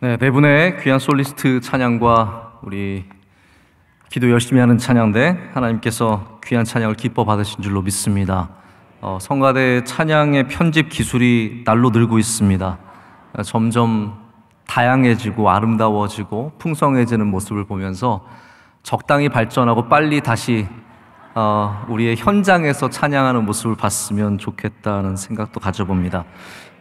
네, 네 분의 귀한 솔리스트 찬양과 우리 기도 열심히 하는 찬양대 하나님께서 귀한 찬양을 기뻐 받으신 줄로 믿습니다. 어, 성가대 찬양의 편집 기술이 날로 늘고 있습니다. 어, 점점 다양해지고 아름다워지고 풍성해지는 모습을 보면서 적당히 발전하고 빨리 다시 어, 우리의 현장에서 찬양하는 모습을 봤으면 좋겠다는 생각도 가져봅니다.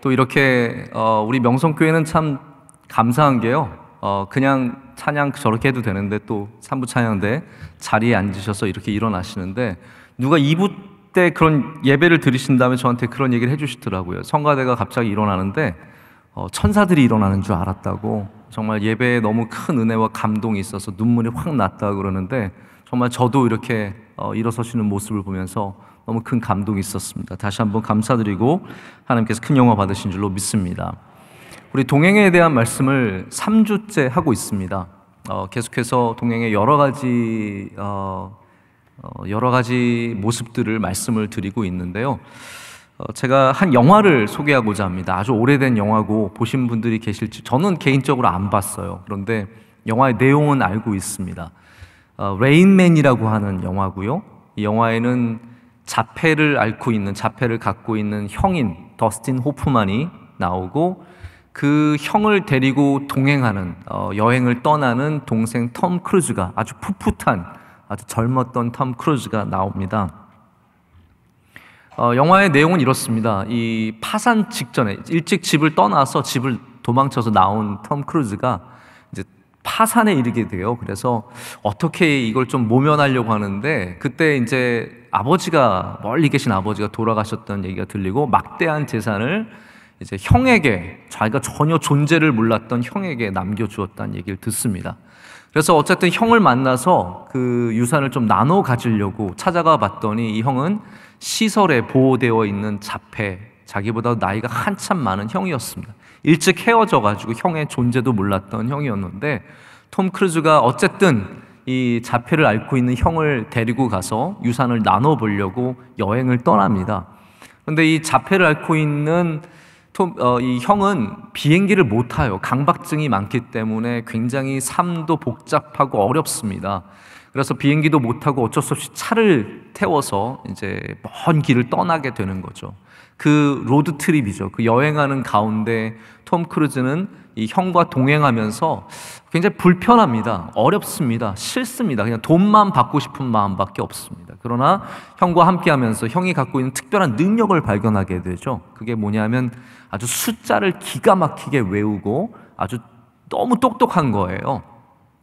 또 이렇게 어, 우리 명성교회는 참 감사한 게요. 어, 그냥 찬양 저렇게 해도 되는데 또 3부 찬양대 자리에 앉으셔서 이렇게 일어나시는데 누가 2부 때 그런 예배를 들으신 다음 저한테 그런 얘기를 해주시더라고요. 성가대가 갑자기 일어나는데 어, 천사들이 일어나는 줄 알았다고 정말 예배에 너무 큰 은혜와 감동이 있어서 눈물이 확 났다 그러는데 정말 저도 이렇게 어, 일어서시는 모습을 보면서 너무 큰 감동이 있었습니다. 다시 한번 감사드리고 하나님께서 큰 영화 받으신 줄로 믿습니다. 우리 동행에 대한 말씀을 3주째 하고 있습니다. 어, 계속해서 동행의 여러 가지 어, 어, 여러 가지 모습들을 말씀을 드리고 있는데요. 어, 제가 한 영화를 소개하고자 합니다. 아주 오래된 영화고 보신 분들이 계실지 저는 개인적으로 안 봤어요. 그런데 영화의 내용은 알고 있습니다. 레인맨이라고 어, 하는 영화고요. 이 영화에는 자폐를 앓고 있는 자폐를 갖고 있는 형인 더스틴 호프만이 나오고 그 형을 데리고 동행하는 어, 여행을 떠나는 동생 톰 크루즈가 아주 풋풋한 아주 젊었던 톰 크루즈가 나옵니다. 어, 영화의 내용은 이렇습니다. 이 파산 직전에 일찍 집을 떠나서 집을 도망쳐서 나온 톰 크루즈가 이제 파산에 이르게 돼요. 그래서 어떻게 이걸 좀 모면하려고 하는데 그때 이제 아버지가 멀리 계신 아버지가 돌아가셨던 얘기가 들리고 막대한 재산을 이제 형에게 자기가 전혀 존재를 몰랐던 형에게 남겨주었다는 얘기를 듣습니다. 그래서 어쨌든 형을 만나서 그 유산을 좀 나눠 가지려고 찾아가 봤더니 이 형은 시설에 보호되어 있는 자폐, 자기보다 나이가 한참 많은 형이었습니다. 일찍 헤어져가지고 형의 존재도 몰랐던 형이었는데 톰 크루즈가 어쨌든 이 자폐를 앓고 있는 형을 데리고 가서 유산을 나눠 보려고 여행을 떠납니다. 그런데 이 자폐를 앓고 있는 어, 이 형은 비행기를 못 타요. 강박증이 많기 때문에 굉장히 삶도 복잡하고 어렵습니다. 그래서 비행기도 못 타고 어쩔 수 없이 차를 태워서 이제 먼 길을 떠나게 되는 거죠. 그 로드 트립이죠. 그 여행하는 가운데 톰 크루즈는 이 형과 동행하면서 굉장히 불편합니다. 어렵습니다. 싫습니다. 그냥 돈만 받고 싶은 마음밖에 없습니다. 그러나 형과 함께 하면서 형이 갖고 있는 특별한 능력을 발견하게 되죠. 그게 뭐냐면 아주 숫자를 기가 막히게 외우고 아주 너무 똑똑한 거예요.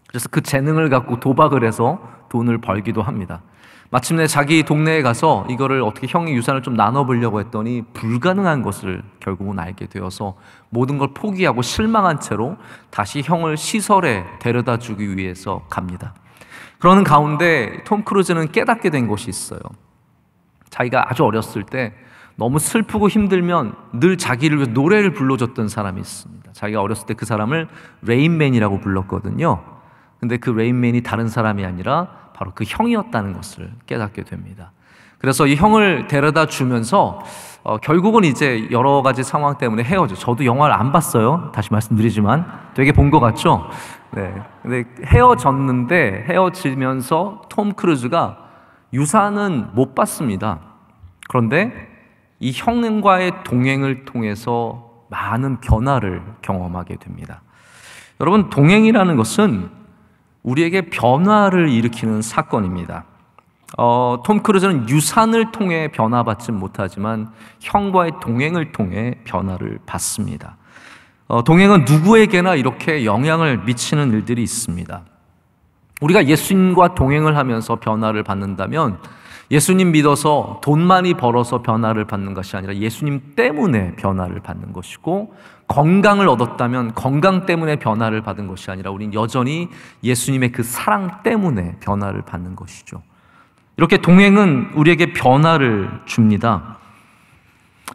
그래서 그 재능을 갖고 도박을 해서 돈을 벌기도 합니다. 마침내 자기 동네에 가서 이거를 어떻게 형이 유산을 좀 나눠보려고 했더니 불가능한 것을 결국은 알게 되어서 모든 걸 포기하고 실망한 채로 다시 형을 시설에 데려다 주기 위해서 갑니다. 그러는 가운데 톰 크루즈는 깨닫게 된 것이 있어요. 자기가 아주 어렸을 때 너무 슬프고 힘들면 늘 자기를 위해 노래를 불러줬던 사람이 있습니다. 자기가 어렸을 때 그 사람을 레인맨이라고 불렀거든요. 근데 그 레인맨이 다른 사람이 아니라 바로 그 형이었다는 것을 깨닫게 됩니다. 그래서 이 형을 데려다 주면서 어, 결국은 이제 여러 가지 상황 때문에 헤어져. 저도 영화를 안 봤어요. 다시 말씀드리지만 되게 본 것 같죠. 네. 근데 헤어졌는데 헤어지면서 톰 크루즈가 유산은 못 받습니다. 그런데 이 형과의 동행을 통해서 많은 변화를 경험하게 됩니다. 여러분 동행이라는 것은 우리에게 변화를 일으키는 사건입니다. 어, 톰 크루즈는 유산을 통해 변화받지 못하지만 형과의 동행을 통해 변화를 받습니다. 어, 동행은 누구에게나 이렇게 영향을 미치는 일들이 있습니다. 우리가 예수님과 동행을 하면서 변화를 받는다면 예수님 믿어서 돈 많이 벌어서 변화를 받는 것이 아니라 예수님 때문에 변화를 받는 것이고 건강을 얻었다면 건강 때문에 변화를 받은 것이 아니라 우린 여전히 예수님의 그 사랑 때문에 변화를 받는 것이죠. 이렇게 동행은 우리에게 변화를 줍니다.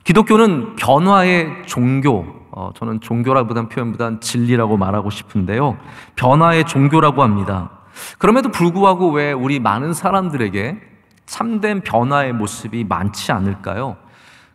기독교는 변화의 종교, 어, 저는 종교라보단 표현보단 진리라고 말하고 싶은데요. 변화의 종교라고 합니다. 그럼에도 불구하고 왜 우리 많은 사람들에게 참된 변화의 모습이 많지 않을까요?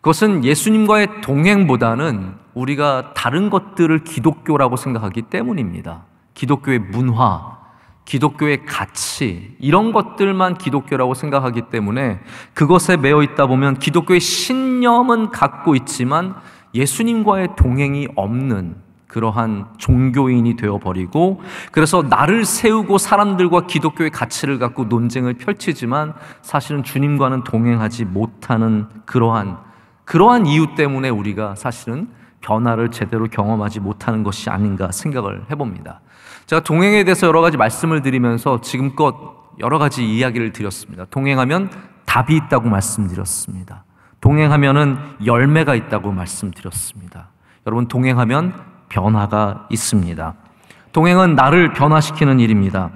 그것은 예수님과의 동행보다는 우리가 다른 것들을 기독교라고 생각하기 때문입니다. 기독교의 문화, 기독교의 가치, 이런 것들만 기독교라고 생각하기 때문에 그것에 매여 있다 보면 기독교의 신념은 갖고 있지만 예수님과의 동행이 없는 그러한 종교인이 되어버리고 그래서 나를 세우고 사람들과 기독교의 가치를 갖고 논쟁을 펼치지만 사실은 주님과는 동행하지 못하는 그러한 그러한 이유 때문에 우리가 사실은 변화를 제대로 경험하지 못하는 것이 아닌가 생각을 해봅니다. 제가 동행에 대해서 여러 가지 말씀을 드리면서 지금껏 여러 가지 이야기를 드렸습니다. 동행하면 답이 있다고 말씀드렸습니다. 동행하면은 열매가 있다고 말씀드렸습니다. 여러분 동행하면 변화가 있습니다. 동행은 나를 변화시키는 일입니다.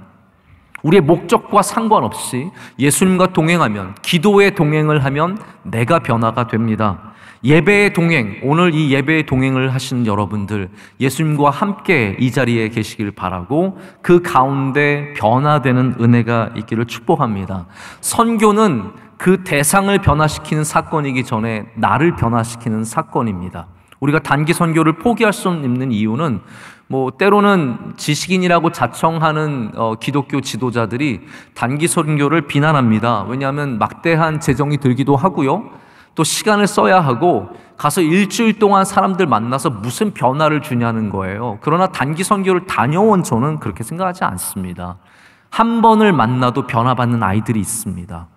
우리의 목적과 상관없이 예수님과 동행하면, 기도의 동행을 하면 내가 변화가 됩니다. 예배의 동행, 오늘 이 예배의 동행을 하시 여러분들, 예수님과 함께 이 자리에 계시길 바라고 그 가운데 변화되는 은혜가 있기를 축복합니다. 선교는 그 대상을 변화시키는 사건이기 전에 나를 변화시키는 사건입니다. 우리가 단기 선교를 포기할 수 없는 이유는 뭐 때로는 지식인이라고 자청하는 어, 기독교 지도자들이 단기 선교를 비난합니다. 왜냐하면 막대한 재정이 들기도 하고요. 또 시간을 써야 하고 가서 일주일 동안 사람들 만나서 무슨 변화를 주냐는 거예요. 그러나 단기 선교를 다녀온 저는 그렇게 생각하지 않습니다. 한 번을 만나도 변화받는 아이들이 있습니다.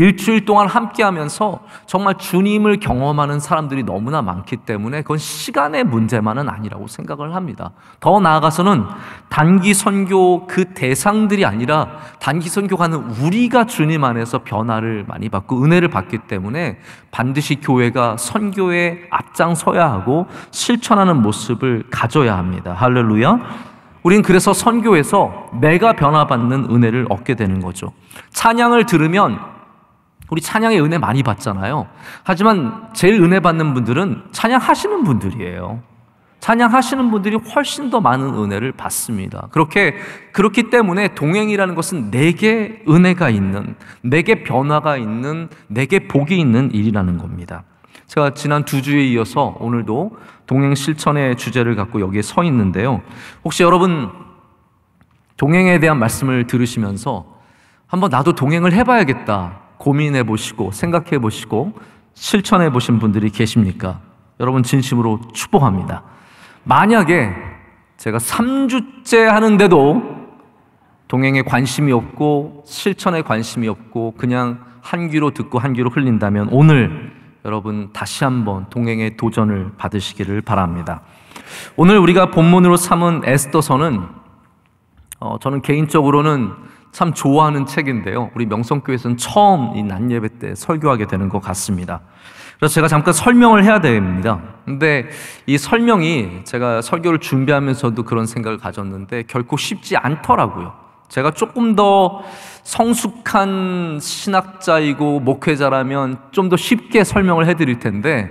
일주일 동안 함께 하면서 정말 주님을 경험하는 사람들이 너무나 많기 때문에 그건 시간의 문제만은 아니라고 생각을 합니다. 더 나아가서는 단기 선교 그 대상들이 아니라 단기 선교가는 우리가 주님 안에서 변화를 많이 받고 은혜를 받기 때문에 반드시 교회가 선교에 앞장서야 하고 실천하는 모습을 가져야 합니다. 할렐루야. 우린 그래서 선교에서 내가 변화받는 은혜를 얻게 되는 거죠. 찬양을 들으면 우리 찬양의 은혜 많이 받잖아요. 하지만 제일 은혜 받는 분들은 찬양하시는 분들이에요. 찬양하시는 분들이 훨씬 더 많은 은혜를 받습니다. 그렇게, 그렇기 때문에 동행이라는 것은 내게 은혜가 있는, 내게 변화가 있는, 내게 복이 있는 일이라는 겁니다. 제가 지난 두 주에 이어서 오늘도 동행 실천의 주제를 갖고 여기에 서 있는데요. 혹시 여러분 동행에 대한 말씀을 들으시면서 한번 나도 동행을 해봐야겠다. 고민해 보시고 생각해 보시고 실천해 보신 분들이 계십니까? 여러분 진심으로 축복합니다. 만약에 제가 3주째 하는데도 동행에 관심이 없고 실천에 관심이 없고 그냥 한 귀로 듣고 한 귀로 흘린다면 오늘 여러분 다시 한번 동행의 도전을 받으시기를 바랍니다. 오늘 우리가 본문으로 삼은 에스더서는 어, 저는 개인적으로는 참 좋아하는 책인데요. 우리 명성교회에서는 처음 이난 예배 때 설교하게 되는 것 같습니다. 그래서 제가 잠깐 설명을 해야 됩니다. 근데 이 설명이 제가 설교를 준비하면서도 그런 생각을 가졌는데 결코 쉽지 않더라고요. 제가 조금 더 성숙한 신학자이고 목회자라면 좀 더 쉽게 설명을 해드릴 텐데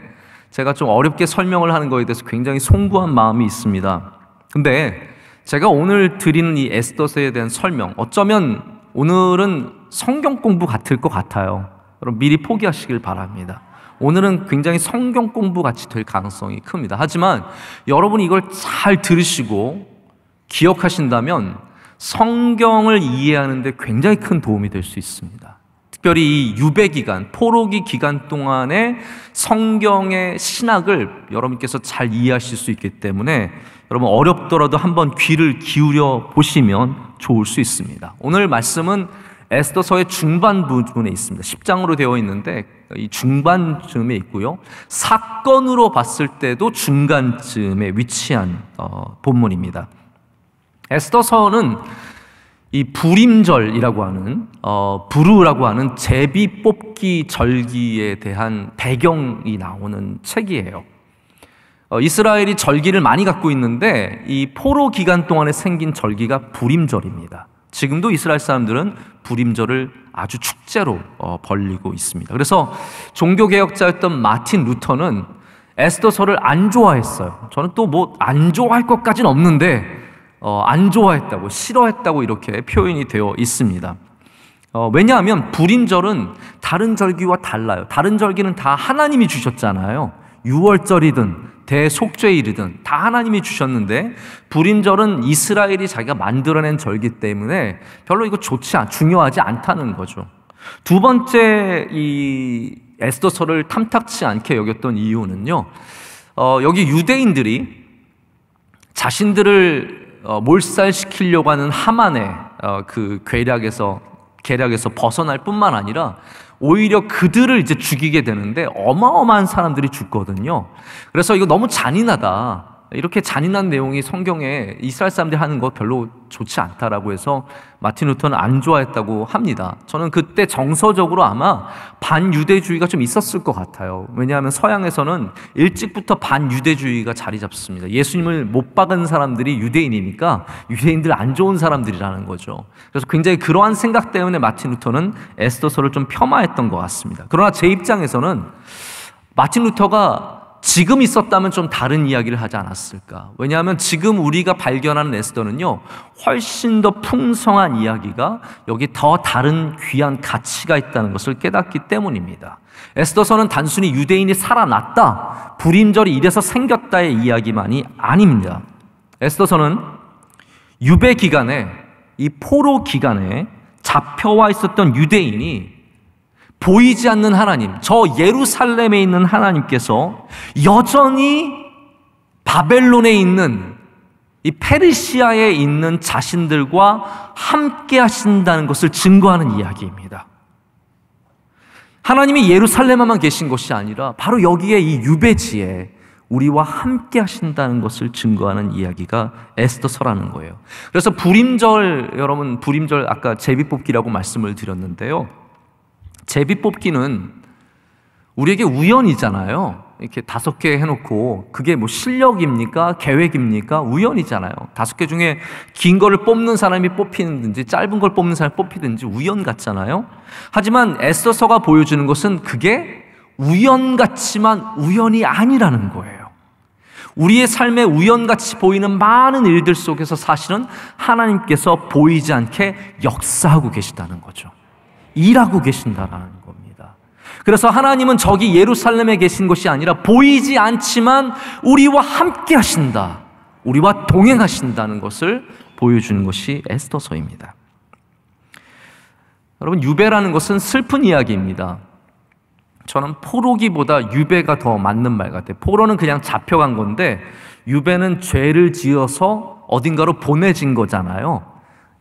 제가 좀 어렵게 설명을 하는 거에 대해서 굉장히 송구한 마음이 있습니다. 근데 제가 오늘 드리는 이 에스더서에 대한 설명, 어쩌면 오늘은 성경 공부 같을 것 같아요. 여러분 미리 포기하시길 바랍니다. 오늘은 굉장히 성경 공부 같이 될 가능성이 큽니다. 하지만 여러분이 이걸 잘 들으시고 기억하신다면 성경을 이해하는데 굉장히 큰 도움이 될 수 있습니다. 특별히 이 유배 기간, 포로기 기간 동안에 성경의 신학을 여러분께서 잘 이해하실 수 있기 때문에 여러분 어렵더라도 한번 귀를 기울여 보시면 좋을 수 있습니다. 오늘 말씀은 에스더서의 중반 부분에 있습니다. 10장으로 되어 있는데 이 중반쯤에 있고요. 사건으로 봤을 때도 중간쯤에 위치한 어, 본문입니다. 에스더서는 이 불임절이라고 하는 어, 부르라고 하는 제비 뽑기 절기에 대한 배경이 나오는 책이에요. 어, 이스라엘이 절기를 많이 갖고 있는데 이 포로 기간 동안에 생긴 절기가 불임절입니다. 지금도 이스라엘 사람들은 불임절을 아주 축제로 어, 벌리고 있습니다. 그래서 종교 개혁자였던 마틴 루터는 에스더서를 안 좋아했어요. 저는 또 뭐 안 좋아할 것까지는 없는데 어, 안 좋아했다고 싫어했다고 이렇게 표현이 되어 있습니다. 어, 왜냐하면 불임절은 다른 절기와 달라요. 다른 절기는 다 하나님이 주셨잖아요. 6월절이든 대속죄일이든 다 하나님이 주셨는데 불임절은 이스라엘이 자기가 만들어낸 절기 때문에 별로 이거 좋지 않, 중요하지 않다는 거죠. 두 번째 이 에스더서를 탐탁치 않게 여겼던 이유는요. 어, 여기 유대인들이 자신들을 어, 몰살시키려고 하는 하만의 어, 그 괴략에서 계략에서 벗어날 뿐만 아니라 오히려 그들을 이제 죽이게 되는데 어마어마한 사람들이 죽거든요. 그래서 이거 너무 잔인하다. 이렇게 잔인한 내용이 성경에 이스라엘 사람들이 하는 거 별로 좋지 않다라고 해서 마틴 루터는 안 좋아했다고 합니다. 저는 그때 정서적으로 아마 반유대주의가 좀 있었을 것 같아요. 왜냐하면 서양에서는 일찍부터 반유대주의가 자리 잡습니다. 예수님을 못 박은 사람들이 유대인이니까 유대인들 안 좋은 사람들이라는 거죠. 그래서 굉장히 그러한 생각 때문에 마틴 루터는 에스더서를 좀 폄하했던 것 같습니다. 그러나 제 입장에서는 마틴 루터가 지금 있었다면 좀 다른 이야기를 하지 않았을까? 왜냐하면 지금 우리가 발견하는 에스더는요, 훨씬 더 풍성한 이야기가 여기 더 다른 귀한 가치가 있다는 것을 깨닫기 때문입니다. 에스더서는 단순히 유대인이 살아났다, 불임절이 이래서 생겼다의 이야기만이 아닙니다. 에스더서는 유배 기간에, 이 포로 기간에 잡혀와 있었던 유대인이 보이지 않는 하나님, 저 예루살렘에 있는 하나님께서 여전히 바벨론에 있는 이 페르시아에 있는 자신들과 함께 하신다는 것을 증거하는 이야기입니다. 하나님이 예루살렘에만 계신 것이 아니라 바로 여기에 이 유배지에 우리와 함께 하신다는 것을 증거하는 이야기가 에스더서라는 거예요. 그래서 불임절 여러분 불임절 아까 제비뽑기라고 말씀을 드렸는데요. 제비뽑기는 우리에게 우연이잖아요. 이렇게 다섯 개 해놓고 그게 뭐 실력입니까? 계획입니까? 우연이잖아요. 다섯 개 중에 긴 거를 뽑는 사람이 뽑히든지 짧은 걸 뽑는 사람이 뽑히든지 우연 같잖아요. 하지만 에스써서가 보여주는 것은 그게 우연 같지만 우연이 아니라는 거예요. 우리의 삶에 우연같이 보이는 많은 일들 속에서 사실은 하나님께서 보이지 않게 역사하고 계시다는 거죠. 일하고 계신다라는 거죠. 그래서 하나님은 저기 예루살렘에 계신 것이 아니라 보이지 않지만 우리와 함께 하신다. 우리와 동행하신다는 것을 보여주는 것이 에스더서입니다. 여러분, 유배라는 것은 슬픈 이야기입니다. 저는 포로기보다 유배가 더 맞는 말 같아요. 포로는 그냥 잡혀간 건데, 유배는 죄를 지어서 어딘가로 보내진 거잖아요.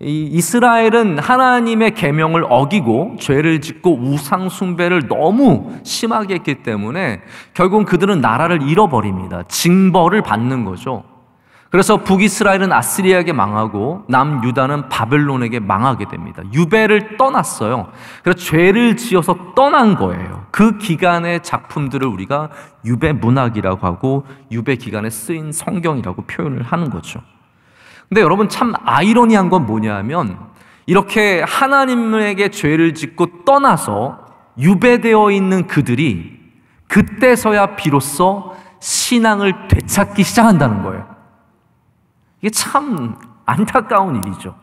이 이스라엘은 하나님의 계명을 어기고 죄를 짓고 우상 숭배를 너무 심하게 했기 때문에 결국 은 그들은 나라를 잃어버립니다. 징벌을 받는 거죠. 그래서 북이스라엘은 아스리아에게 망하고 남유다는 바벨론에게 망하게 됩니다. 유배를 떠났어요. 그래서 죄를 지어서 떠난 거예요. 그 기간의 작품들을 우리가 유배 문학이라고 하고 유배 기간에 쓰인 성경이라고 표현을 하는 거죠. 근데 여러분 참 아이러니한 건 뭐냐면 이렇게 하나님에게 죄를 짓고 떠나서 유배되어 있는 그들이 그때서야 비로소 신앙을 되찾기 시작한다는 거예요. 이게 참 안타까운 일이죠.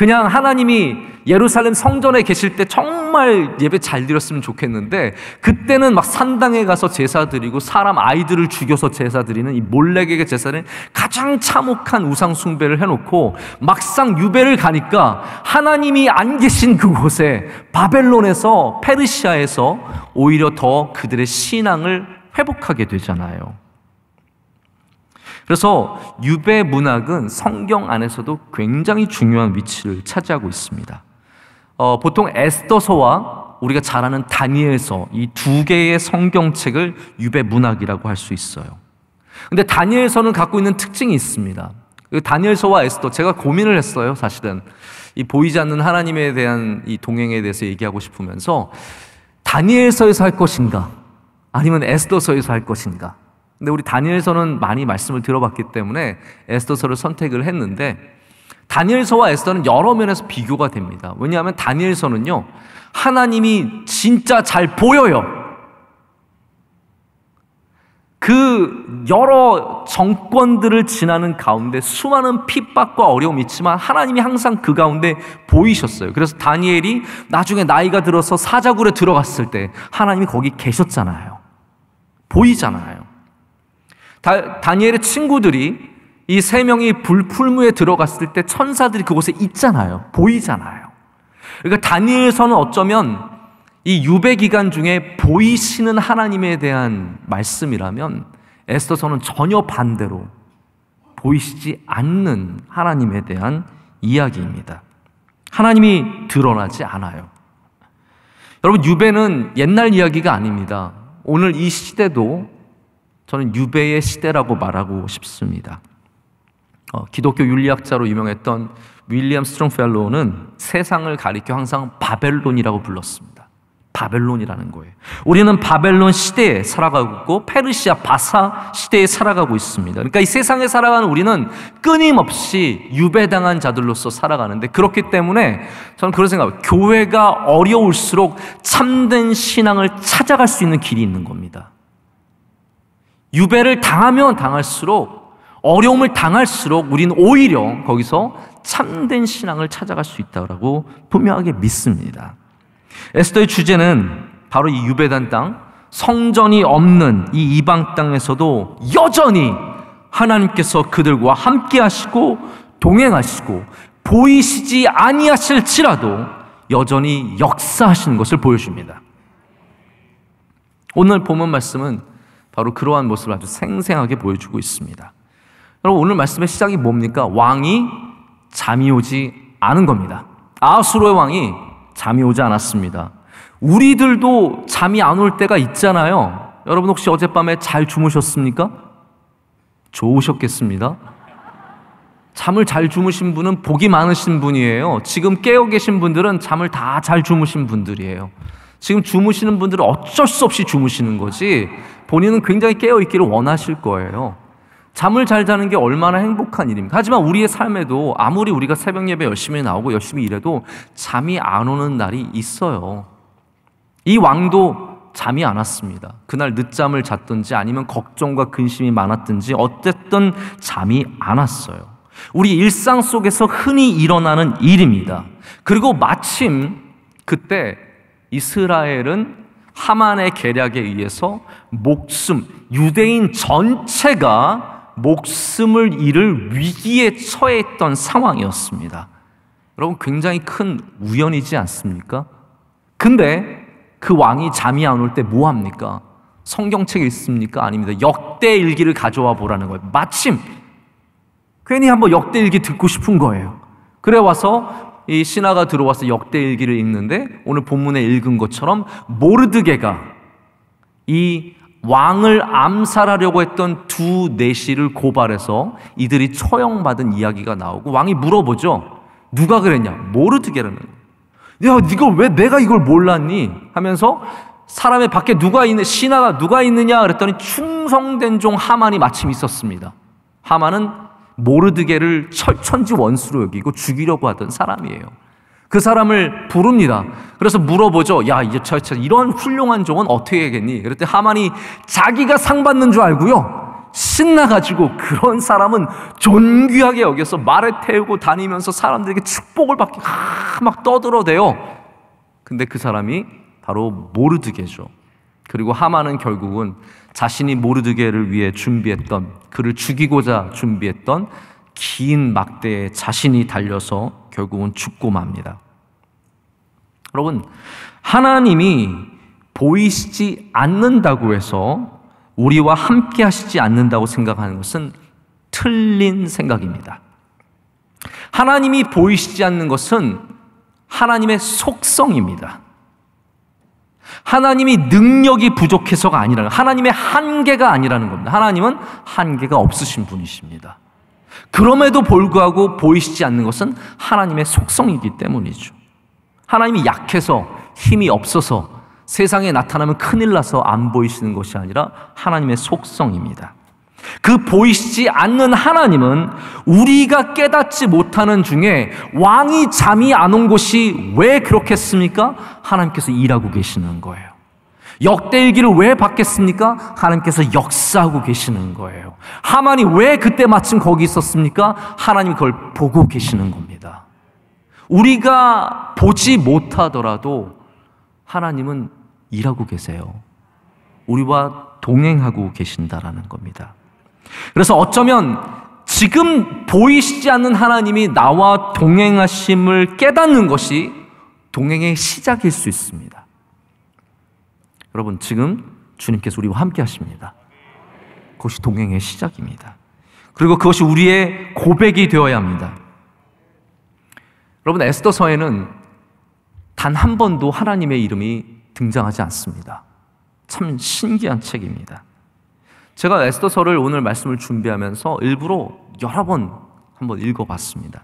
그냥 하나님이 예루살렘 성전에 계실 때 정말 예배 잘 드렸으면 좋겠는데 그때는 막 산당에 가서 제사 드리고 사람 아이들을 죽여서 제사 드리는 이 몰렉에게 제사는 가장 참혹한 우상 숭배를 해놓고 막상 유배를 가니까 하나님이 안 계신 그곳에 바벨론에서 페르시아에서 오히려 더 그들의 신앙을 회복하게 되잖아요. 그래서 유배 문학은 성경 안에서도 굉장히 중요한 위치를 차지하고 있습니다. 어, 보통 에스더서와 우리가 잘 아는 다니엘서 이 두 개의 성경책을 유배 문학이라고 할 수 있어요. 근데 다니엘서는 갖고 있는 특징이 있습니다. 그 다니엘서와 에스더 제가 고민을 했어요, 사실은. 이 보이지 않는 하나님에 대한 이 동행에 대해서 얘기하고 싶으면서 다니엘서에서 할 것인가 아니면 에스더서에서 할 것인가 근데 우리 다니엘서는 많이 말씀을 들어봤기 때문에 에스더서를 선택을 했는데 다니엘서와 에스더는 여러 면에서 비교가 됩니다. 왜냐하면 다니엘서는요, 하나님이 진짜 잘 보여요. 그 여러 정권들을 지나는 가운데 수많은 핍박과 어려움이 있지만 하나님이 항상 그 가운데 보이셨어요. 그래서 다니엘이 나중에 나이가 들어서 사자굴에 들어갔을 때 하나님이 거기 계셨잖아요. 보이잖아요. 다, 다니엘의 친구들이 이 세 명이 불풀무에 들어갔을 때 천사들이 그곳에 있잖아요. 보이잖아요. 그러니까 다니엘서는 어쩌면 이 유배 기간 중에 보이시는 하나님에 대한 말씀이라면 에스더서는 전혀 반대로 보이시지 않는 하나님에 대한 이야기입니다. 하나님이 드러나지 않아요. 여러분, 유배는 옛날 이야기가 아닙니다. 오늘 이 시대도 저는 유배의 시대라고 말하고 싶습니다. 어, 기독교 윤리학자로 유명했던 윌리엄 스트롱 펠로우는 세상을 가리켜 항상 바벨론이라고 불렀습니다. 바벨론이라는 거예요. 우리는 바벨론 시대에 살아가고 있고 페르시아 바사 시대에 살아가고 있습니다. 그러니까 이 세상에 살아가는 우리는 끊임없이 유배당한 자들로서 살아가는데 그렇기 때문에 저는 그런 생각을 교회가 어려울수록 참된 신앙을 찾아갈 수 있는 길이 있는 겁니다. 유배를 당하면 당할수록 어려움을 당할수록 우리는 오히려 거기서 참된 신앙을 찾아갈 수 있다고 분명하게 믿습니다. 에스더의 주제는 바로 이 유배단 땅, 성전이 없는 이 이방 땅에서도 여전히 하나님께서 그들과 함께 하시고 동행하시고 보이시지 아니하실지라도 여전히 역사하시는 것을 보여줍니다. 오늘 보면 말씀은 바로 그러한 모습을 아주 생생하게 보여주고 있습니다. 여러분 오늘 말씀의 시작이 뭡니까? 왕이 잠이 오지 않은 겁니다. 아수로의 왕이 잠이 오지 않았습니다. 우리들도 잠이 안 올 때가 있잖아요. 여러분 혹시 어젯밤에 잘 주무셨습니까? 좋으셨겠습니다. 잠을 잘 주무신 분은 복이 많으신 분이에요. 지금 깨어 계신 분들은 잠을 다 잘 주무신 분들이에요. 지금 주무시는 분들은 어쩔 수 없이 주무시는 거지 본인은 굉장히 깨어 있기를 원하실 거예요. 잠을 잘 자는 게 얼마나 행복한 일입니까? 하지만 우리의 삶에도 아무리 우리가 새벽 예배 열심히 나오고 열심히 일해도 잠이 안 오는 날이 있어요. 이 왕도 잠이 안 왔습니다. 그날 늦잠을 잤든지 아니면 걱정과 근심이 많았든지 어쨌든 잠이 안 왔어요. 우리 일상 속에서 흔히 일어나는 일입니다. 그리고 마침 그때 이스라엘은 하만의 계략에 의해서 목숨, 유대인 전체가 목숨을 잃을 위기에 처했던 상황이었습니다. 여러분 굉장히 큰 우연이지 않습니까? 근데 그 왕이 잠이 안 올 때 뭐 합니까? 성경책 있습니까? 아닙니다. 역대 일기를 가져와 보라는 거예요. 마침 괜히 한번 역대 일기 듣고 싶은 거예요. 그래 와서 이 신하가 들어와서 역대 일기를 읽는데 오늘 본문에 읽은 것처럼 모르드게가 이 왕을 암살하려고 했던 두 내시를 고발해서 이들이 처형받은 이야기가 나오고 왕이 물어보죠. 누가 그랬냐? 모르드게라는 야 네가 왜 내가 이걸 몰랐니? 하면서 사람의 밖에 누가 있는 신하가 누가 있느냐 그랬더니 충성된 종 하만이 마침 있었습니다. 하만은 모르드게를 철천지 원수로 여기고 죽이려고 하던 사람이에요. 그 사람을 부릅니다. 그래서 물어보죠. 야, 이제 저, 이런 훌륭한 종은 어떻게 해겠니 그럴 때 하만이 자기가 상 받는 줄 알고요. 신나가지고 그런 사람은 존귀하게 여겨서 말에 태우고 다니면서 사람들에게 축복을 받게 막 떠들어대요. 근데 그 사람이 바로 모르드게죠. 그리고 하만은 결국은 자신이 모르드게를 위해 준비했던 그를 죽이고자 준비했던 긴 막대에 자신이 달려서 결국은 죽고 맙니다. 여러분, 하나님이 보이시지 않는다고 해서 우리와 함께 하시지 않는다고 생각하는 것은 틀린 생각입니다. 하나님이 보이시지 않는 것은 하나님의 속성입니다. 하나님이 능력이 부족해서가 아니라 하나님의 한계가 아니라는 겁니다. 하나님은 한계가 없으신 분이십니다. 그럼에도 불구하고 보이시지 않는 것은 하나님의 속성이기 때문이죠. 하나님이 약해서 힘이 없어서 세상에 나타나면 큰일 나서 안 보이시는 것이 아니라 하나님의 속성입니다. 그 보이시지 않는 하나님은 우리가 깨닫지 못하는 중에 왕이 잠이 안온것이왜 그렇겠습니까? 하나님께서 일하고 계시는 거예요. 역대일기를 왜 받겠습니까? 하나님께서 역사하고 계시는 거예요. 하만이 왜 그때 마침 거기 있었습니까? 하나님 그걸 보고 계시는 겁니다. 우리가 보지 못하더라도 하나님은 일하고 계세요. 우리와 동행하고 계신다라는 겁니다. 그래서 어쩌면 지금 보이시지 않는 하나님이 나와 동행하심을 깨닫는 것이 동행의 시작일 수 있습니다. 여러분, 지금 주님께서 우리와 함께 하십니다. 그것이 동행의 시작입니다. 그리고 그것이 우리의 고백이 되어야 합니다. 여러분, 에스더서에는 단 한 번도 하나님의 이름이 등장하지 않습니다. 참 신기한 책입니다. 제가 에스더서를 오늘 말씀을 준비하면서 일부러 여러 번 한번 읽어봤습니다.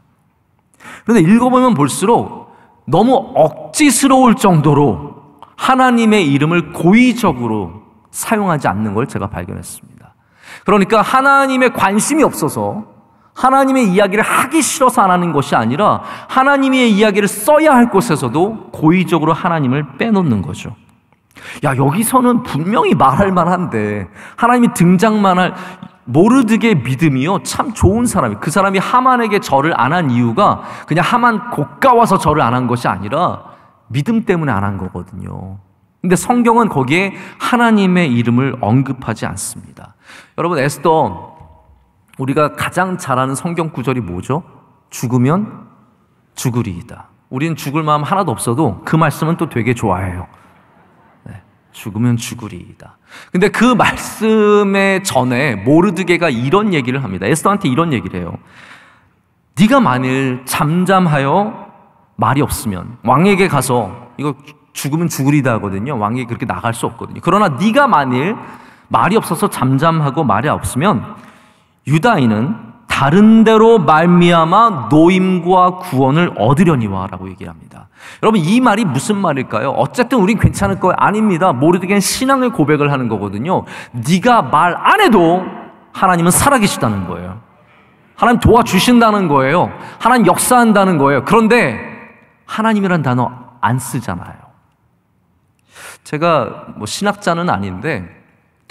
그런데 읽어보면 볼수록 너무 억지스러울 정도로 하나님의 이름을 고의적으로 사용하지 않는 걸 제가 발견했습니다. 그러니까 하나님의 관심이 없어서 하나님의 이야기를 하기 싫어서 안 하는 것이 아니라 하나님의 이야기를 써야 할 곳에서도 고의적으로 하나님을 빼놓는 거죠. 야, 여기서는 분명히 말할 만한데, 하나님이 등장만 할모르드게 믿음이요. 참 좋은 사람이. 그 사람이 하만에게 절을 안 한 이유가 그냥 하만 고가와서 절을 안 한 것이 아니라 믿음 때문에 안 한 거거든요. 근데 성경은 거기에 하나님의 이름을 언급하지 않습니다. 여러분, 에스더, 우리가 가장 잘 아는 성경 구절이 뭐죠? 죽으면 죽으리이다. 우리는 죽을 마음 하나도 없어도 그 말씀은 또 되게 좋아해요. 죽으면 죽으리이다. 근데 그말씀에 전에 모르드게가 이런 얘기를 합니다. 에스더한테 이런 얘기를 해요. 네가 만일 잠잠하여 말이 없으면 왕에게 가서 이거 죽으면 죽으리다 하거든요. 왕이 그렇게 나갈 수 없거든요. 그러나 네가 만일 말이 없어서 잠잠하고 말이 없으면 유다인은 다른 데로 말미암아 노임과 구원을 얻으려니와라고 얘기합니다. 여러분 이 말이 무슨 말일까요? 어쨌든 우린 괜찮을 거예요. 아닙니다. 모르드겐 신앙을 고백을 하는 거거든요. 네가 말 안 해도 하나님은 살아계시다는 거예요. 하나님 도와주신다는 거예요. 하나님 역사한다는 거예요. 그런데 하나님이란 단어 안 쓰잖아요. 제가 뭐 신학자는 아닌데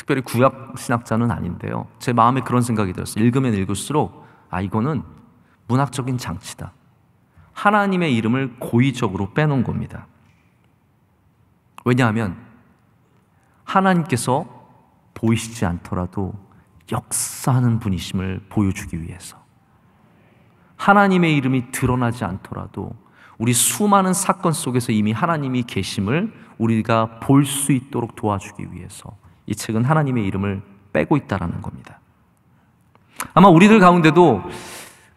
특별히 구약 신학자는 아닌데요. 제 마음에 그런 생각이 들었어요. 읽으면 읽을수록 아 이거는 문학적인 장치다. 하나님의 이름을 고의적으로 빼놓은 겁니다. 왜냐하면 하나님께서 보이시지 않더라도 역사하는 분이심을 보여주기 위해서 하나님의 이름이 드러나지 않더라도 우리 수많은 사건 속에서 이미 하나님이 계심을 우리가 볼 수 있도록 도와주기 위해서 이 책은 하나님의 이름을 빼고 있다라는 겁니다. 아마 우리들 가운데도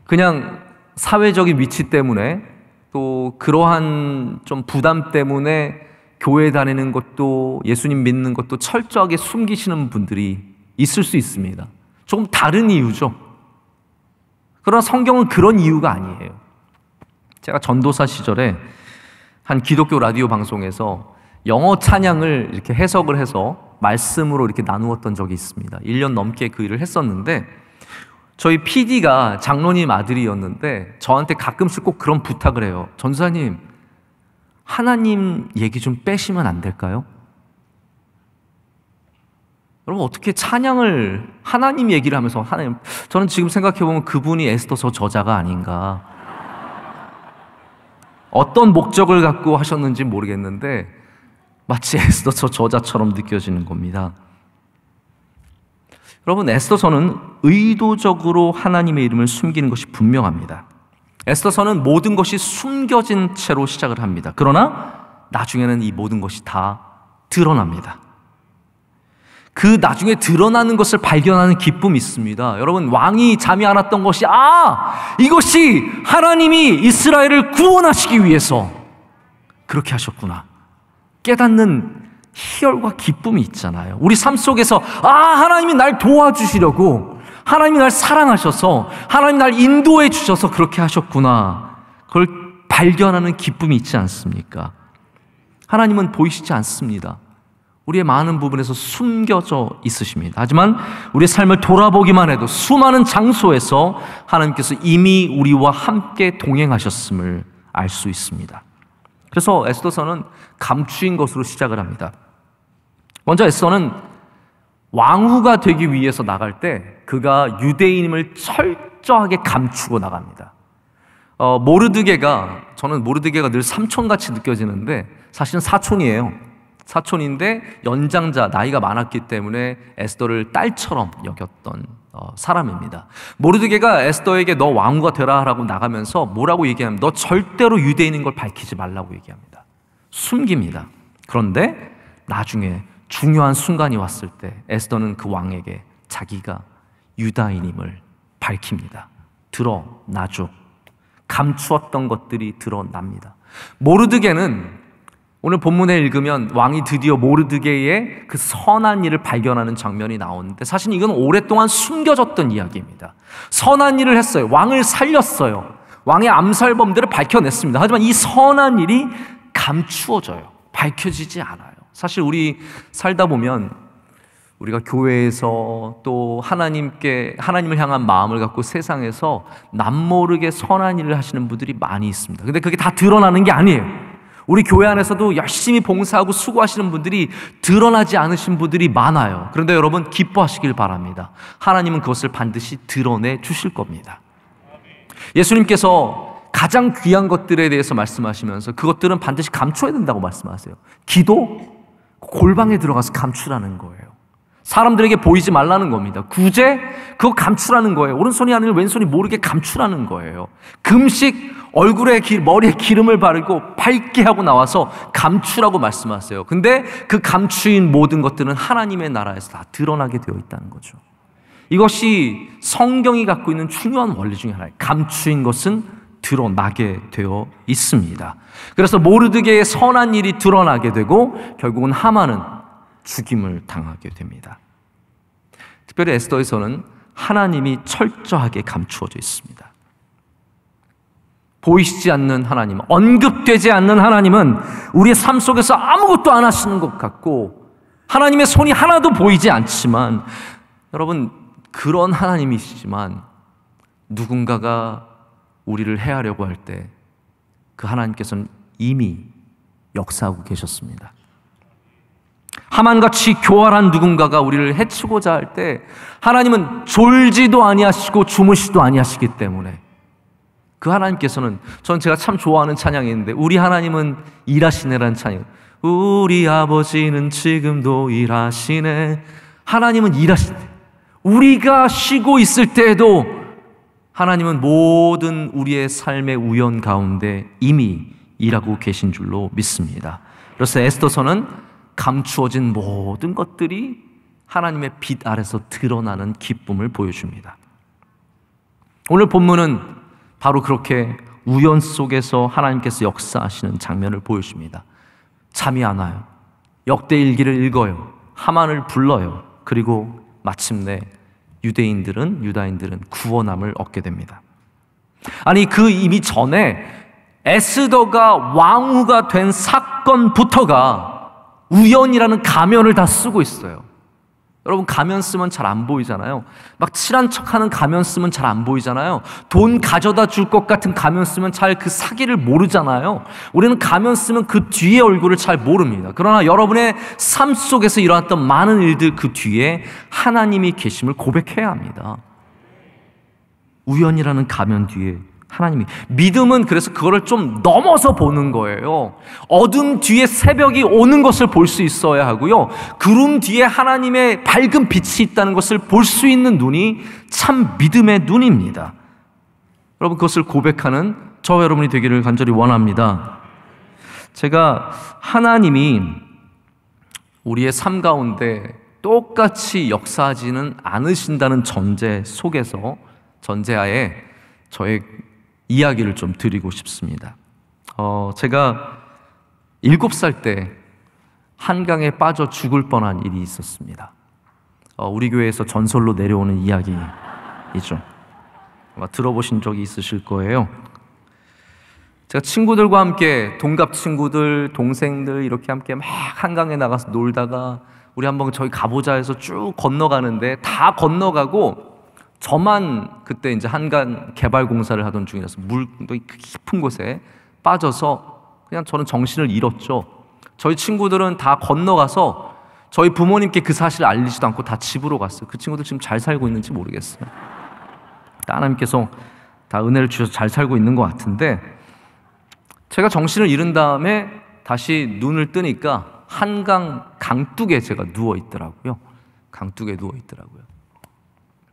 그냥 사회적인 위치 때문에 또 그러한 좀 부담 때문에 교회 다니는 것도 예수님 믿는 것도 철저하게 숨기시는 분들이 있을 수 있습니다. 조금 다른 이유죠. 그러나 성경은 그런 이유가 아니에요. 제가 전도사 시절에 한 기독교 라디오 방송에서 영어 찬양을 이렇게 해석을 해서 말씀으로 이렇게 나누었던 적이 있습니다. 1년 넘게 그 일을 했었는데 저희 PD가 장로님 아들이었는데 저한테 가끔씩 꼭 그런 부탁을 해요. 전사님, 하나님 얘기 좀 빼시면 안 될까요? 여러분 어떻게 찬양을 하나님 얘기를 하면서 하나님 저는 지금 생각해 보면 그분이 에스더서 저자가 아닌가 어떤 목적을 갖고 하셨는지 모르겠는데 마치 에스더서 저자처럼 느껴지는 겁니다. 여러분, 에스더서는 의도적으로 하나님의 이름을 숨기는 것이 분명합니다. 에스더서는 모든 것이 숨겨진 채로 시작을 합니다. 그러나 나중에는 이 모든 것이 다 드러납니다. 그 나중에 드러나는 것을 발견하는 기쁨이 있습니다. 여러분, 왕이 잠이 안 왔던 것이, 아! 이것이 하나님이 이스라엘을 구원하시기 위해서 그렇게 하셨구나. 깨닫는 희열과 기쁨이 있잖아요. 우리 삶 속에서 아 하나님이 날 도와주시려고 하나님이 날 사랑하셔서 하나님이 날 인도해 주셔서 그렇게 하셨구나. 그걸 발견하는 기쁨이 있지 않습니까? 하나님은 보이시지 않습니다. 우리의 많은 부분에서 숨겨져 있으십니다. 하지만 우리의 삶을 돌아보기만 해도 수많은 장소에서 하나님께서 이미 우리와 함께 동행하셨음을 알 수 있습니다. 그래서 에스더서는 감추인 것으로 시작을 합니다. 먼저 에스더는 왕후가 되기 위해서 나갈 때 그가 유대인임을 철저하게 감추고 나갑니다. 어, 모르드게가 저는 모르드게가 늘 삼촌같이 느껴지는데 사실은 사촌이에요. 사촌인데 연장자 나이가 많았기 때문에 에스더를 딸처럼 여겼던 어, 사람입니다. 모르드게가 에스더에게 너 왕후가 되라라고 나가면서 뭐라고 얘기하면 너 절대로 유대인인 걸 밝히지 말라고 얘기합니다. 숨깁니다. 그런데 나중에 중요한 순간이 왔을 때 에스더는 그 왕에게 자기가 유다인임을 밝힙니다. 드러나죠. 감추었던 것들이 드러납니다. 모르드게는 오늘 본문에 읽으면 왕이 드디어 모르드게의 그 선한 일을 발견하는 장면이 나오는데 사실 이건 오랫동안 숨겨졌던 이야기입니다. 선한 일을 했어요. 왕을 살렸어요. 왕의 암살범들을 밝혀냈습니다. 하지만 이 선한 일이 감추어져요. 밝혀지지 않아요. 사실 우리 살다 보면 우리가 교회에서 또 하나님께 하나님을 향한 마음을 갖고 세상에서 남모르게 선한 일을 하시는 분들이 많이 있습니다. 근데 그게 다 드러나는 게 아니에요. 우리 교회 안에서도 열심히 봉사하고 수고하시는 분들이 드러나지 않으신 분들이 많아요. 그런데 여러분 기뻐하시길 바랍니다. 하나님은 그것을 반드시 드러내 주실 겁니다. 예수님께서 가장 귀한 것들에 대해서 말씀하시면서 그것들은 반드시 감춰야 된다고 말씀하세요. 기도 골방에 들어가서 감추라는 거예요. 사람들에게 보이지 말라는 겁니다. 구제, 그거 감추라는 거예요. 오른손이 아니 왼손이 모르게 감추라는 거예요. 금식, 얼굴에, 기, 머리에 기름을 바르고 밝게 하고 나와서 감추라고 말씀하세요. 근데 그 감추인 모든 것들은 하나님의 나라에서 다 드러나게 되어 있다는 거죠. 이것이 성경이 갖고 있는 중요한 원리 중에 하나예요. 감추인 것은 드러나게 되어 있습니다. 그래서 모르드게의 선한 일이 드러나게 되고 결국은 하마는 죽임을 당하게 됩니다. 특별히 에스더에서는 하나님이 철저하게 감추어져 있습니다. 보이시지 않는 하나님, 언급되지 않는 하나님은 우리의 삶 속에서 아무것도 안 하시는 것 같고 하나님의 손이 하나도 보이지 않지만 여러분 그런 하나님이시지만 누군가가 우리를 해하려고 할 때 그 하나님께서는 이미 역사하고 계셨습니다. 하만같이 교활한 누군가가 우리를 해치고자 할 때 하나님은 졸지도 아니하시고 주무시도 아니하시기 때문에 그 하나님께서는 전 제가 참 좋아하는 찬양이 있는데 우리 하나님은 일하시네라는 찬양 우리 아버지는 지금도 일하시네 하나님은 일하신대 우리가 쉬고 있을 때에도 하나님은 모든 우리의 삶의 우연 가운데 이미 일하고 계신 줄로 믿습니다 그래서 에스더서는 감추어진 모든 것들이 하나님의 빛 아래서 드러나는 기쁨을 보여줍니다. 오늘 본문은 바로 그렇게 우연 속에서 하나님께서 역사하시는 장면을 보여줍니다. 잠이 안 와요. 역대 일기를 읽어요. 하만을 불러요. 그리고 마침내 유대인들은 유다인들은 구원함을 얻게 됩니다. 아니 그 이미 전에 에스더가 왕후가 된 사건부터가 우연이라는 가면을 다 쓰고 있어요. 여러분 가면 쓰면 잘 안 보이잖아요. 막 칠한 척하는 가면 쓰면 잘 안 보이잖아요. 돈 가져다 줄 것 같은 가면 쓰면 잘 그 사기를 모르잖아요. 우리는 가면 쓰면 그뒤에 얼굴을 잘 모릅니다. 그러나 여러분의 삶 속에서 일어났던 많은 일들 그 뒤에 하나님이 계심을 고백해야 합니다. 우연이라는 가면 뒤에 하나님이. 믿음은 그래서 그거를 좀 넘어서 보는 거예요. 어둠 뒤에 새벽이 오는 것을 볼 수 있어야 하고요. 구름 뒤에 하나님의 밝은 빛이 있다는 것을 볼 수 있는 눈이 참 믿음의 눈입니다. 여러분, 그것을 고백하는 저 여러분이 되기를 간절히 원합니다. 제가 하나님이 우리의 삶 가운데 똑같이 역사하지는 않으신다는 전제 속에서 전제하에 저의 이야기를 좀 드리고 싶습니다. 어, 제가 일곱 살 때 한강에 빠져 죽을 뻔한 일이 있었습니다. 어, 우리 교회에서 전설로 내려오는 이야기이죠. 아마 들어보신 적이 있으실 거예요. 제가 친구들과 함께 동갑 친구들, 동생들 이렇게 함께 막 한강에 나가서 놀다가 우리 한번 저기 가보자 해서 쭉 건너가는데 다 건너가고 저만 그때 이제 한간 개발 공사를 하던 중이라서 물도 그 깊은 곳에 빠져서 그냥 저는 정신을 잃었죠. 저희 친구들은 다 건너가서 저희 부모님께 그사실 알리지도 않고 다 집으로 갔어요. 그 친구들 지금 잘 살고 있는지 모르겠어요. 하나님께서 다 은혜를 주셔서 잘 살고 있는 것 같은데 제가 정신을 잃은 다음에 다시 눈을 뜨니까 한강 강둑에 제가 누워 있더라고요. 강둑에 누워 있더라고요.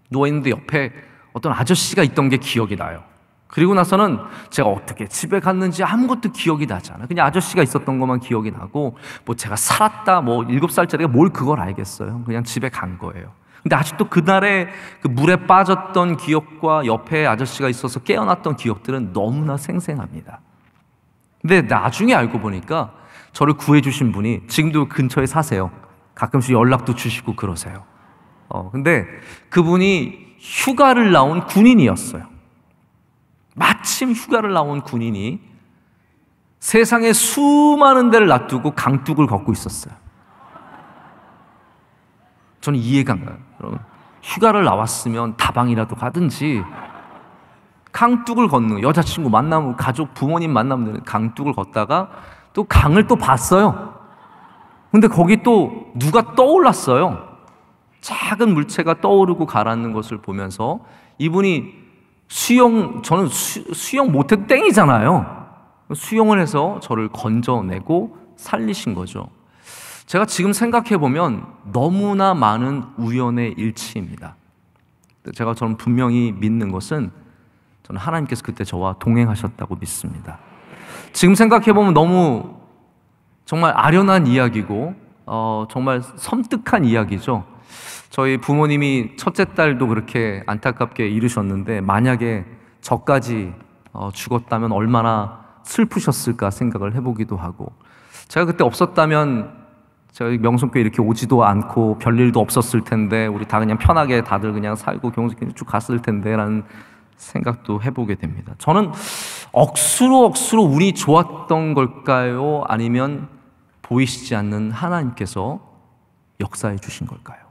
누워있는데 옆에 어떤 아저씨가 있던 게 기억이 나요. 그리고 나서는 제가 어떻게 집에 갔는지 아무것도 기억이 나지 않아. 요 그냥 아저씨가 있었던 것만 기억이 나고, 뭐 제가 살았다, 뭐 일곱 살짜리가 뭘 그걸 알겠어요. 그냥 집에 간 거예요. 근데 아직도 그날에 그 물에 빠졌던 기억과 옆에 아저씨가 있어서 깨어났던 기억들은 너무나 생생합니다. 근데 나중에 알고 보니까 저를 구해주신 분이 지금도 근처에 사세요. 가끔씩 연락도 주시고 그러세요. 어, 근데 그분이 휴가를 나온 군인이었어요. 마침 휴가를 나온 군인이 세상에 수많은 데를 놔두고 강둑을 걷고 있었어요. 저는 이해가 안 가요. 여러분. 휴가를 나왔으면 다방이라도 가든지 강둑을 걷는 여자친구 만나면 가족 부모님 만나면 강둑을 걷다가 또 강을 또 봤어요. 근데 거기 또 누가 떠올랐어요. 작은 물체가 떠오르고 가라앉는 것을 보면서 이분이 수영, 저는 수, 수영 못해도 땡이잖아요. 수영을 해서 저를 건져내고 살리신 거죠. 제가 지금 생각해 보면 너무나 많은 우연의 일치입니다. 제가 저는 분명히 믿는 것은 저는 하나님께서 그때 저와 동행하셨다고 믿습니다. 지금 생각해 보면 너무 정말 아련한 이야기고 어, 정말 섬뜩한 이야기죠. 저희 부모님이 첫째 딸도 그렇게 안타깝게 이르셨는데 만약에 저까지 어, 죽었다면 얼마나 슬프셨을까 생각을 해보기도 하고 제가 그때 없었다면 저희 명성교회 이렇게 오지도 않고 별일도 없었을 텐데 우리 다 그냥 편하게 다들 그냥 살고 경숙교회 쭉 갔을 텐데라는 생각도 해보게 됩니다. 저는 억수로 억수로 운이 좋았던 걸까요? 아니면 보이시지 않는 하나님께서 역사해 주신 걸까요?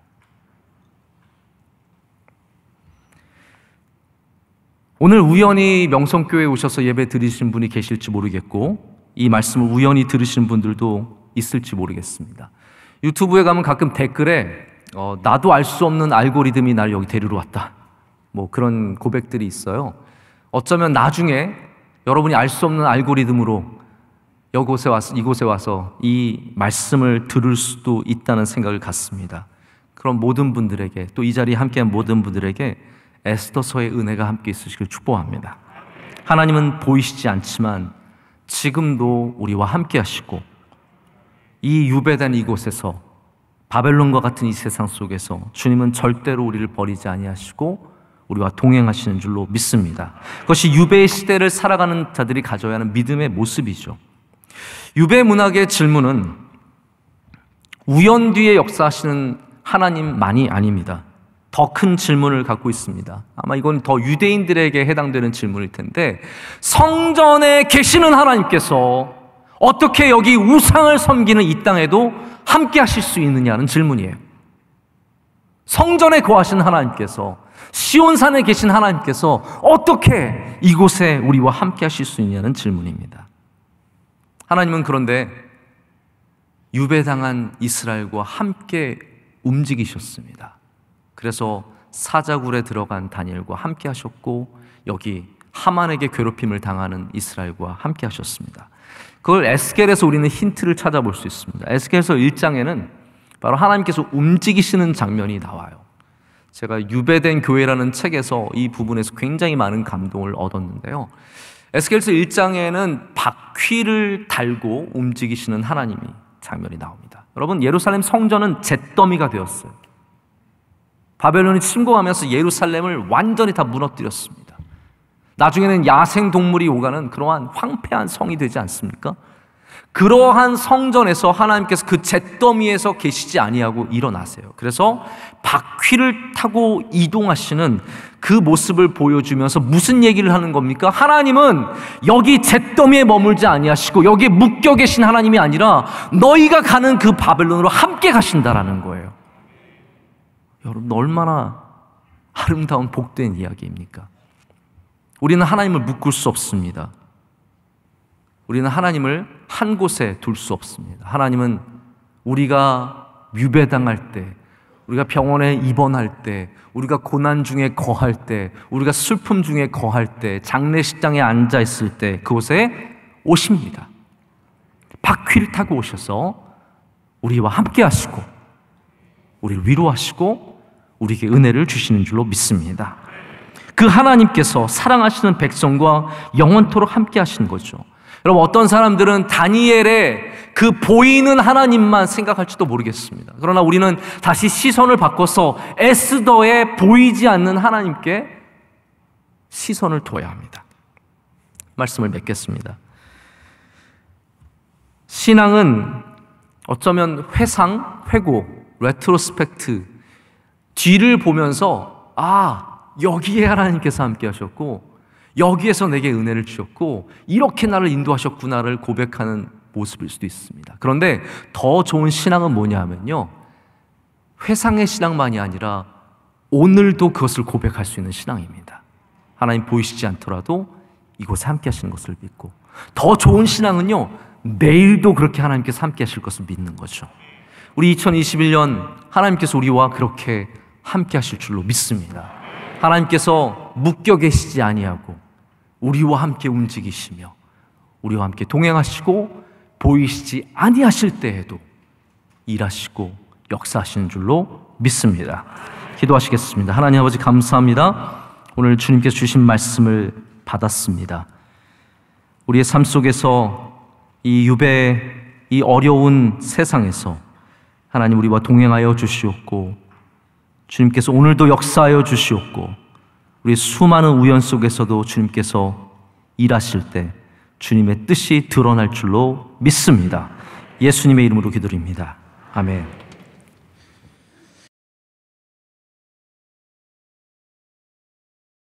오늘 우연히 명성교회에 오셔서 예배 드리신 분이 계실지 모르겠고 이 말씀을 우연히 들으신 분들도 있을지 모르겠습니다. 유튜브에 가면 가끔 댓글에 어, 나도 알 수 없는 알고리즘이 날 여기 데리러 왔다. 뭐 그런 고백들이 있어요. 어쩌면 나중에 여러분이 알 수 없는 알고리즘으로 이곳에 와서, 이곳에 와서 이 말씀을 들을 수도 있다는 생각을 갖습니다. 그럼 모든 분들에게 또 이 자리에 함께한 모든 분들에게 에스더서의 은혜가 함께 있으시길 축복합니다. 하나님은 보이시지 않지만 지금도 우리와 함께 하시고 이 유배된 이곳에서 바벨론과 같은 이 세상 속에서 주님은 절대로 우리를 버리지 아니하시고 우리와 동행하시는 줄로 믿습니다. 그것이 유배의 시대를 살아가는 자들이 가져야 하는 믿음의 모습이죠. 유배 문학의 질문은 우연 뒤에 역사하시는 하나님만이 아닙니다. 더큰 질문을 갖고 있습니다. 아마 이건 더 유대인들에게 해당되는 질문일 텐데 성전에 계시는 하나님께서 어떻게 여기 우상을 섬기는 이 땅에도 함께 하실 수 있느냐는 질문이에요. 성전에 거하신 하나님께서 시온산에 계신 하나님께서 어떻게 이곳에 우리와 함께 하실 수 있냐는 질문입니다. 하나님은 그런데 유배당한 이스라엘과 함께 움직이셨습니다. 그래서 사자굴에 들어간 다니엘과 함께 하셨고 여기 하만에게 괴롭힘을 당하는 이스라엘과 함께 하셨습니다. 그걸 에스겔에서 우리는 힌트를 찾아볼 수 있습니다. 에스겔서 1장에는 바로 하나님께서 움직이시는 장면이 나와요. 제가 유배된 교회라는 책에서 이 부분에서 굉장히 많은 감동을 얻었는데요. 에스겔서 1장에는 바퀴를 달고 움직이시는 하나님이 장면이 나옵니다. 여러분 예루살렘 성전은 잿더미가 되었어요. 바벨론이 침공하면서 예루살렘을 완전히 다 무너뜨렸습니다. 나중에는 야생 동물이 오가는 그러한 황폐한 성이 되지 않습니까? 그러한 성전에서 하나님께서 그 잿더미에서 계시지 아니하고 일어나세요. 그래서 바퀴를 타고 이동하시는 그 모습을 보여주면서 무슨 얘기를 하는 겁니까? 하나님은 여기 잿더미에 머물지 아니하시고 여기에 묶여 계신 하나님이 아니라 너희가 가는 그 바벨론으로 함께 가신다라는 거예요. 여러분 얼마나 아름다운 복된 이야기입니까? 우리는 하나님을 묶을 수 없습니다. 우리는 하나님을 한 곳에 둘 수 없습니다. 하나님은 우리가 유배당할 때, 우리가 병원에 입원할 때, 우리가 고난 중에 거할 때, 우리가 슬픔 중에 거할 때, 장례식장에 앉아 있을 때 그곳에 오십니다. 바퀴를 타고 오셔서 우리와 함께 하시고 우리를 위로하시고 우리에게 은혜를 주시는 줄로 믿습니다. 그 하나님께서 사랑하시는 백성과 영원토록 함께 하시는 거죠. 여러분 어떤 사람들은 다니엘의 그 보이는 하나님만 생각할지도 모르겠습니다. 그러나 우리는 다시 시선을 바꿔서 에스더의 보이지 않는 하나님께 시선을 둬야 합니다. 말씀을 맺겠습니다. 신앙은 어쩌면 회상, 회고, 레트로스펙트 뒤를 보면서 아 여기에 하나님께서 함께 하셨고 여기에서 내게 은혜를 주셨고 이렇게 나를 인도하셨구나를 고백하는 모습일 수도 있습니다. 그런데 더 좋은 신앙은 뭐냐면요. 회상의 신앙만이 아니라 오늘도 그것을 고백할 수 있는 신앙입니다. 하나님 보이시지 않더라도 이곳에 함께 하시는 것을 믿고 더 좋은 신앙은요. 내일도 그렇게 하나님께서 함께 하실 것을 믿는 거죠. 우리 2021년 하나님께서 우리와 그렇게 함께 하실 줄로 믿습니다. 하나님께서 묶여 계시지 아니하고 우리와 함께 움직이시며 우리와 함께 동행하시고 보이시지 아니하실 때에도 일하시고 역사하시는 줄로 믿습니다. 기도하시겠습니다. 하나님 아버지 감사합니다. 오늘 주님께서 주신 말씀을 받았습니다. 우리의 삶 속에서 이 유배 이 어려운 세상에서 하나님 우리와 동행하여 주시옵고 주님께서 오늘도 역사하여 주시옵고 우리 수많은 우연 속에서도 주님께서 일하실 때 주님의 뜻이 드러날 줄로 믿습니다. 예수님의 이름으로 기도드립니다. 아멘.